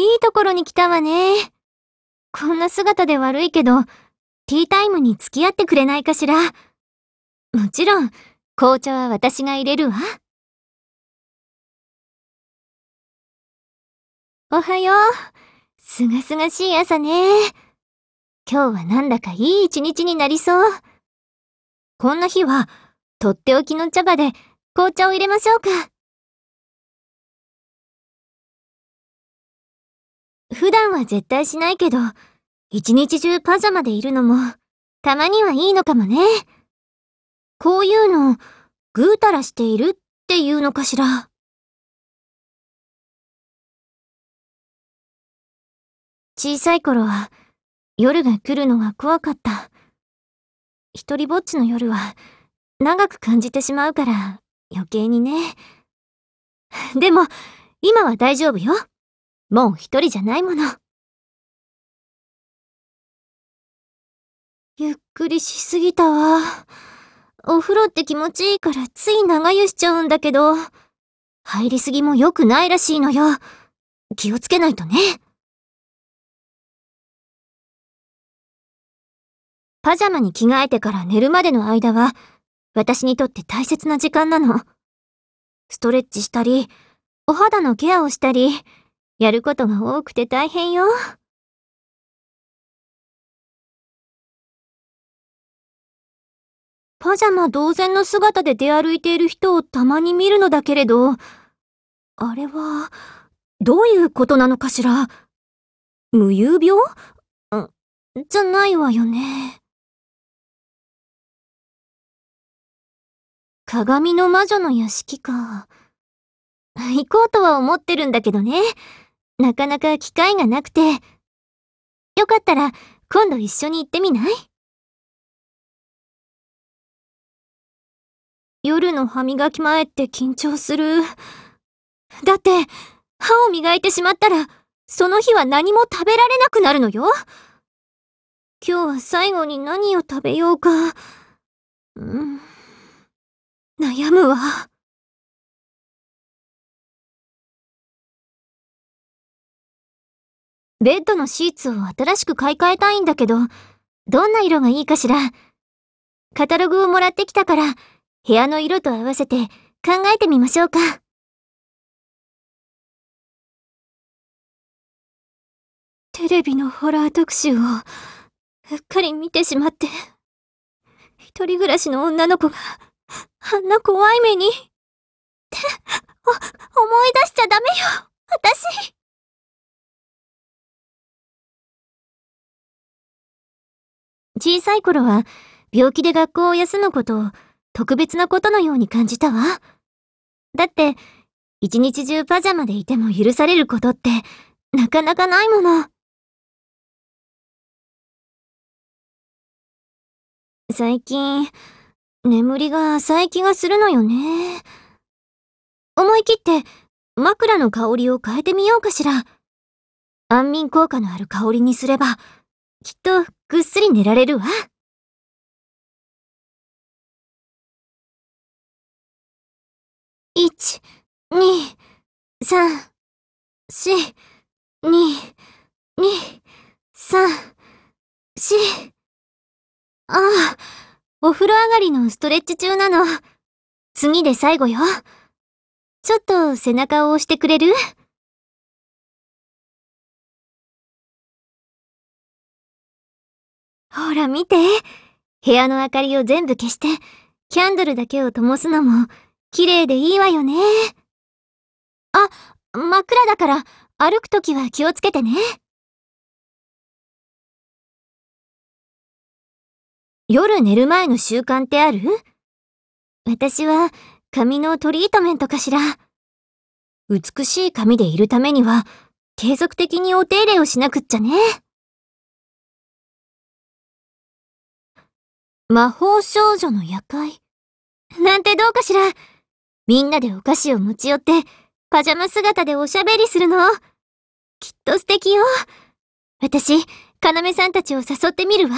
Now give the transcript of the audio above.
いいところに来たわね。こんな姿で悪いけど、ティータイムに付き合ってくれないかしら。もちろん、紅茶は私が入れるわ。おはよう。すがすがしい朝ね。今日はなんだかいい一日になりそう。こんな日は、とっておきの茶葉で紅茶を入れましょうか。普段は絶対しないけど、一日中パジャマでいるのも、たまにはいいのかもね。こういうの、ぐうたらしているっていうのかしら。小さい頃は、夜が来るのが怖かった。一人ぼっちの夜は、長く感じてしまうから、余計にね。でも、今は大丈夫よ。もう一人じゃないもの。ゆっくりしすぎたわ。お風呂って気持ちいいからつい長湯しちゃうんだけど、入りすぎも良くないらしいのよ。気をつけないとね。パジャマに着替えてから寝るまでの間は、私にとって大切な時間なの。ストレッチしたり、お肌のケアをしたり、やることが多くて大変よ。パジャマ同然の姿で出歩いている人をたまに見るのだけれど、あれは、どういうことなのかしら無遊病じゃないわよね。鏡の魔女の屋敷か。行こうとは思ってるんだけどね。なかなか機会がなくて。よかったら、今度一緒に行ってみない夜の歯磨き前って緊張する。だって、歯を磨いてしまったら、その日は何も食べられなくなるのよ。今日は最後に何を食べようか。うん、悩むわ。ベッドのシーツを新しく買い替えたいんだけど、どんな色がいいかしら。カタログをもらってきたから、部屋の色と合わせて考えてみましょうか。テレビのホラー特集を、うっかり見てしまって、一人暮らしの女の子が、あんな怖い目に、って、お、思い出しちゃダメよ、私。小さい頃は病気で学校を休むことを特別なことのように感じたわ。だって、一日中パジャマでいても許されることってなかなかないもの。最近、眠りが浅い気がするのよね。思い切って枕の香りを変えてみようかしら。安眠効果のある香りにすれば、きっとぐっすり寝られるわ。一、二、三、四、二、二、三、四。ああ、お風呂上がりのストレッチ中なの。次で最後よ。ちょっと背中を押してくれるほら見て。部屋の明かりを全部消して、キャンドルだけを灯すのも、綺麗でいいわよね。あ、真っ暗だから、歩くときは気をつけてね。夜寝る前の習慣ってある私は髪のトリートメントかしら。美しい髪でいるためには、継続的にお手入れをしなくっちゃね。魔法少女の夜会なんてどうかしら。みんなでお菓子を持ち寄って、パジャマ姿でおしゃべりするの。きっと素敵よ。私、要さんたちを誘ってみるわ。